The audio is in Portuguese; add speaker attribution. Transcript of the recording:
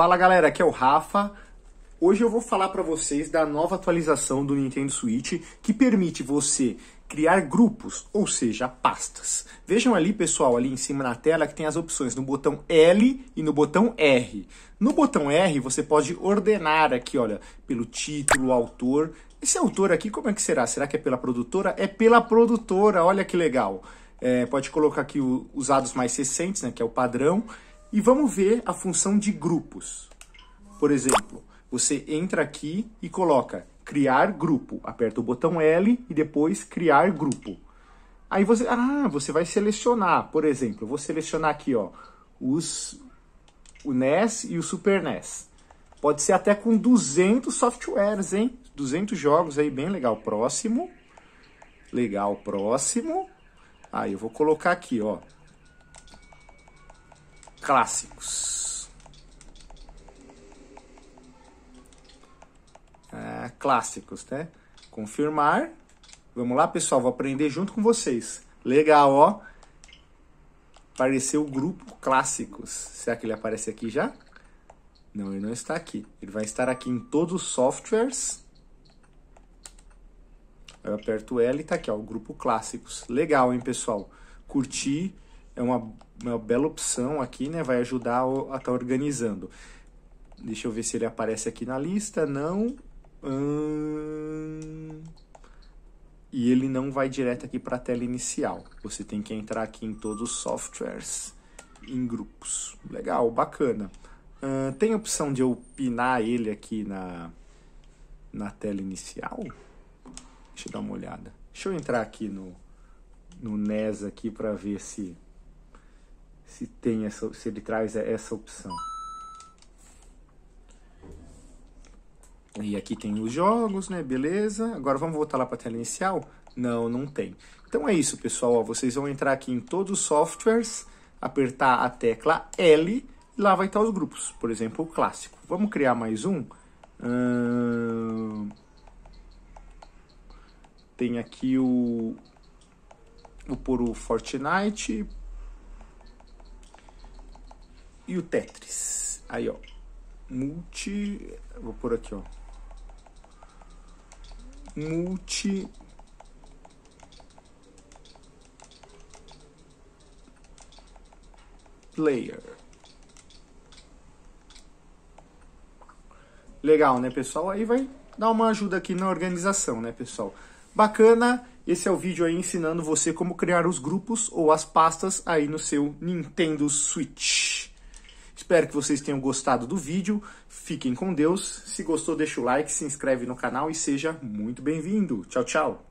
Speaker 1: Fala galera, aqui é o Rafa. Hoje eu vou falar para vocês da nova atualização do Nintendo Switch que permite você criar grupos, ou seja, pastas. Vejam ali, pessoal, ali em cima na tela que tem as opções no botão L e no botão R. No botão R você pode ordenar aqui, olha, pelo título, autor. Esse autor aqui, como é que será? Será que é pela produtora? É pela produtora, olha que legal. É, pode colocar aqui o, os dados mais recentes, né, que é o padrão. E vamos ver a função de grupos. Por exemplo, você entra aqui e coloca criar grupo. Aperta o botão L e depois criar grupo. Aí você, ah, você vai selecionar, por exemplo, vou selecionar aqui, ó, os o NES e o Super NES. Pode ser até com 200 softwares, hein? 200 jogos aí, bem legal. Próximo. Legal, próximo. Aí ah, eu vou colocar aqui, ó, clássicos. É, clássicos, né? Confirmar. Vamos lá, pessoal, vou aprender junto com vocês. Legal, ó. Apareceu o grupo clássicos. Será que ele aparece aqui já? Não, ele não está aqui. Ele vai estar aqui em todos os softwares. Eu aperto L e tá aqui, ó, o grupo clássicos. Legal, hein, pessoal? Curti é uma, uma bela opção aqui, né? Vai ajudar a estar tá organizando. Deixa eu ver se ele aparece aqui na lista. Não. Hum... E ele não vai direto aqui para a tela inicial. Você tem que entrar aqui em todos os softwares, em grupos. Legal, bacana. Tem tem opção de eu pinar ele aqui na, na tela inicial? Deixa eu dar uma olhada. Deixa eu entrar aqui no, no NES aqui para ver se se tem essa, se ele traz essa opção. E aqui tem os jogos, né? Beleza. Agora vamos voltar lá para a tela inicial? Não, não tem. Então é isso, pessoal. Ó, vocês vão entrar aqui em todos os softwares, apertar a tecla L e lá vai estar os grupos. Por exemplo, o clássico. Vamos criar mais um? Hum... Tem aqui o... Vou pôr o Fortnite, e o Tetris. Aí, ó. Multi. Vou por aqui, ó. Multi. Player. Legal, né, pessoal? Aí vai dar uma ajuda aqui na organização, né, pessoal? Bacana, esse é o vídeo aí ensinando você como criar os grupos ou as pastas aí no seu Nintendo Switch. Espero que vocês tenham gostado do vídeo. Fiquem com Deus. Se gostou, deixa o like, se inscreve no canal e seja muito bem-vindo. Tchau, tchau.